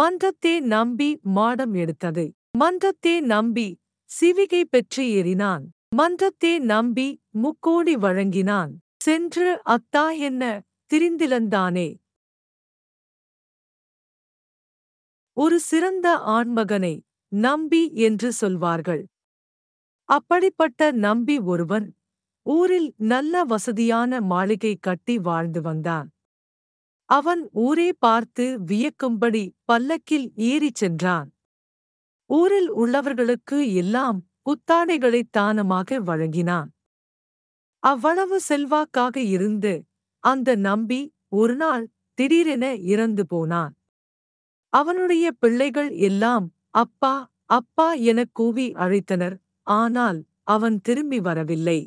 மந்தத்தே நம்பி மாடம் எடுத்தது மந்தத்தே நம்பி சிவிகை பெற்று ஏறினான் மந்தத்தே நம்பி முக்கோடி வழங்கினான் சென்று அத்தா என்ன திரிந்திலந்தானே ஒரு சிறந்த ஆண்மகனை நம்பி என்று சொல்வார்கள் அப்படிப்பட்ட நம்பி ஒருவன் ஊரில் நல்ல வசதியான மாளிகை கட்டி வாழ்ந்து வந்தான் அவன் ஊரே பார்த்து வியக்கும்படி பல்லக்கில் ஏறிச் சென்றான் ஊரில் உள்ளவர்களுக்கு எல்லாம் புத்தாடைகளைத் தானமாக வழங்கினான் அவ்வளவு செல்வாக்காக இருந்து அந்த நம்பி ஒருநாள் திடீரென இறந்து போனான் அவனுடைய பிள்ளைகள் எல்லாம் அப்பா அப்பா எனக் கூவி அழைத்தனர் ஆனால் அவன் திரும்பி வரவில்லை